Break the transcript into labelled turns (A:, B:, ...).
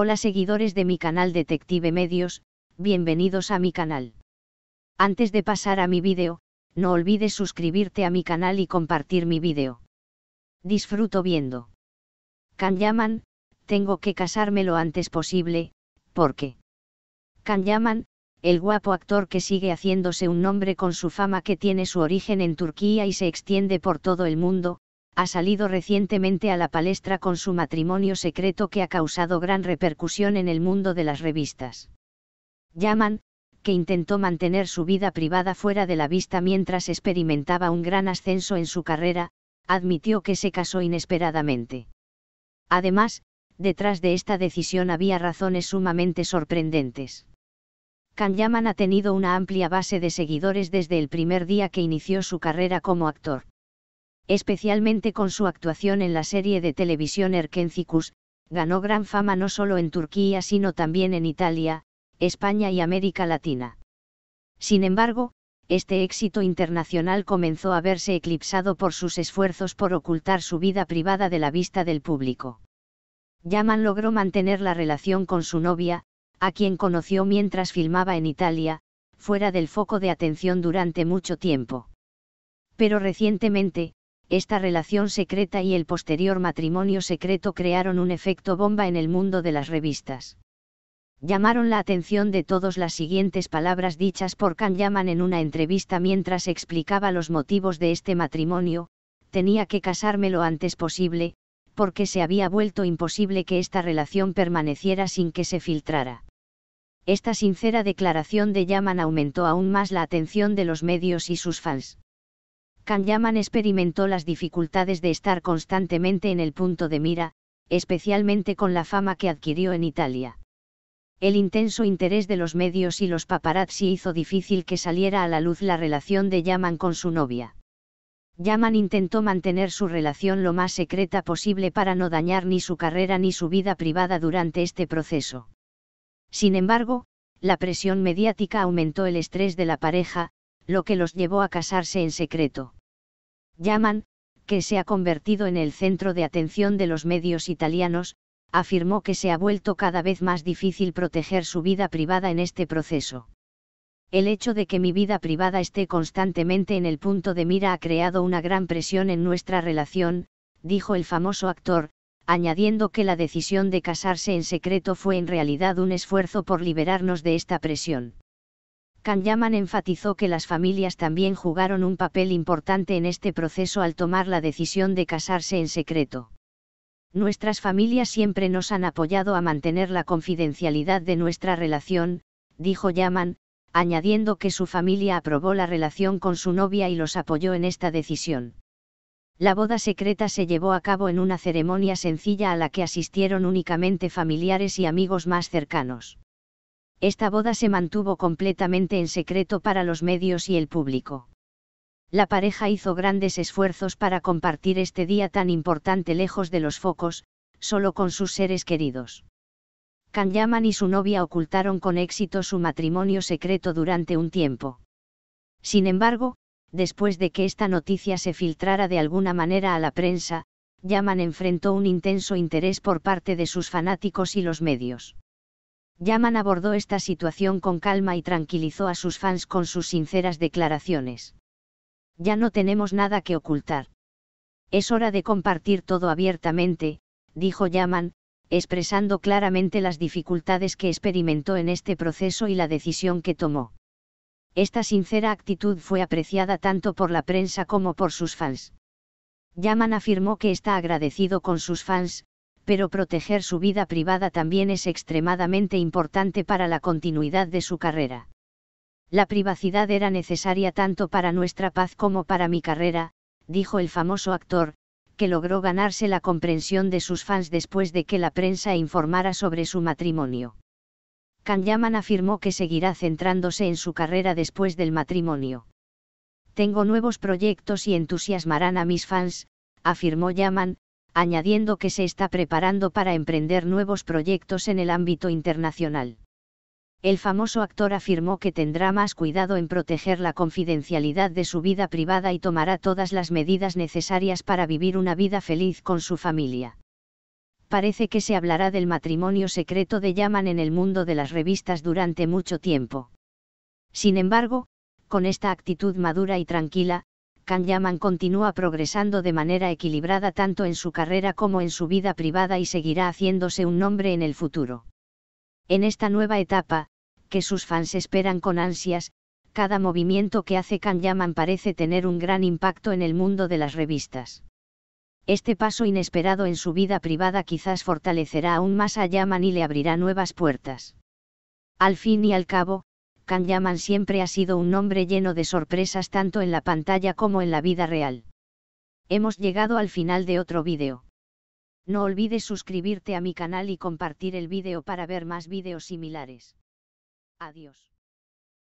A: Hola seguidores de mi canal Detective Medios, bienvenidos a mi canal. Antes de pasar a mi vídeo, no olvides suscribirte a mi canal y compartir mi vídeo. Disfruto viendo. Yaman, tengo que casarme lo antes posible, porque. Yaman, el guapo actor que sigue haciéndose un nombre con su fama que tiene su origen en Turquía y se extiende por todo el mundo, ha salido recientemente a la palestra con su matrimonio secreto que ha causado gran repercusión en el mundo de las revistas. Yaman, que intentó mantener su vida privada fuera de la vista mientras experimentaba un gran ascenso en su carrera, admitió que se casó inesperadamente. Además, detrás de esta decisión había razones sumamente sorprendentes. Can Yaman ha tenido una amplia base de seguidores desde el primer día que inició su carrera como actor especialmente con su actuación en la serie de televisión Erkencicus, ganó gran fama no solo en Turquía sino también en Italia, España y América Latina. Sin embargo, este éxito internacional comenzó a verse eclipsado por sus esfuerzos por ocultar su vida privada de la vista del público. Yaman logró mantener la relación con su novia, a quien conoció mientras filmaba en Italia, fuera del foco de atención durante mucho tiempo. Pero recientemente, esta relación secreta y el posterior matrimonio secreto crearon un efecto bomba en el mundo de las revistas. Llamaron la atención de todos las siguientes palabras dichas por Can Yaman en una entrevista mientras explicaba los motivos de este matrimonio, tenía que casarme lo antes posible, porque se había vuelto imposible que esta relación permaneciera sin que se filtrara. Esta sincera declaración de Yaman aumentó aún más la atención de los medios y sus fans. Yaman experimentó las dificultades de estar constantemente en el punto de mira, especialmente con la fama que adquirió en Italia. El intenso interés de los medios y los paparazzi hizo difícil que saliera a la luz la relación de Yaman con su novia. Yaman intentó mantener su relación lo más secreta posible para no dañar ni su carrera ni su vida privada durante este proceso. Sin embargo, la presión mediática aumentó el estrés de la pareja, lo que los llevó a casarse en secreto. Yaman, que se ha convertido en el centro de atención de los medios italianos, afirmó que se ha vuelto cada vez más difícil proteger su vida privada en este proceso. El hecho de que mi vida privada esté constantemente en el punto de mira ha creado una gran presión en nuestra relación, dijo el famoso actor, añadiendo que la decisión de casarse en secreto fue en realidad un esfuerzo por liberarnos de esta presión. Yaman enfatizó que las familias también jugaron un papel importante en este proceso al tomar la decisión de casarse en secreto. Nuestras familias siempre nos han apoyado a mantener la confidencialidad de nuestra relación, dijo Yaman, añadiendo que su familia aprobó la relación con su novia y los apoyó en esta decisión. La boda secreta se llevó a cabo en una ceremonia sencilla a la que asistieron únicamente familiares y amigos más cercanos esta boda se mantuvo completamente en secreto para los medios y el público. La pareja hizo grandes esfuerzos para compartir este día tan importante lejos de los focos, solo con sus seres queridos. Yaman y su novia ocultaron con éxito su matrimonio secreto durante un tiempo. Sin embargo, después de que esta noticia se filtrara de alguna manera a la prensa, Yaman enfrentó un intenso interés por parte de sus fanáticos y los medios. Yaman abordó esta situación con calma y tranquilizó a sus fans con sus sinceras declaraciones. Ya no tenemos nada que ocultar. Es hora de compartir todo abiertamente, dijo Yaman, expresando claramente las dificultades que experimentó en este proceso y la decisión que tomó. Esta sincera actitud fue apreciada tanto por la prensa como por sus fans. Yaman afirmó que está agradecido con sus fans, pero proteger su vida privada también es extremadamente importante para la continuidad de su carrera. La privacidad era necesaria tanto para nuestra paz como para mi carrera, dijo el famoso actor, que logró ganarse la comprensión de sus fans después de que la prensa informara sobre su matrimonio. Yaman afirmó que seguirá centrándose en su carrera después del matrimonio. Tengo nuevos proyectos y entusiasmarán a mis fans, afirmó Yaman, añadiendo que se está preparando para emprender nuevos proyectos en el ámbito internacional. El famoso actor afirmó que tendrá más cuidado en proteger la confidencialidad de su vida privada y tomará todas las medidas necesarias para vivir una vida feliz con su familia. Parece que se hablará del matrimonio secreto de Yaman en el mundo de las revistas durante mucho tiempo. Sin embargo, con esta actitud madura y tranquila, Yaman continúa progresando de manera equilibrada tanto en su carrera como en su vida privada y seguirá haciéndose un nombre en el futuro. En esta nueva etapa, que sus fans esperan con ansias, cada movimiento que hace Yaman parece tener un gran impacto en el mundo de las revistas. Este paso inesperado en su vida privada quizás fortalecerá aún más a Yaman y le abrirá nuevas puertas. Al fin y al cabo, Yaman siempre ha sido un nombre lleno de sorpresas tanto en la pantalla como en la vida real. Hemos llegado al final de otro vídeo. No olvides suscribirte a mi canal y compartir el vídeo para ver más vídeos similares. Adiós.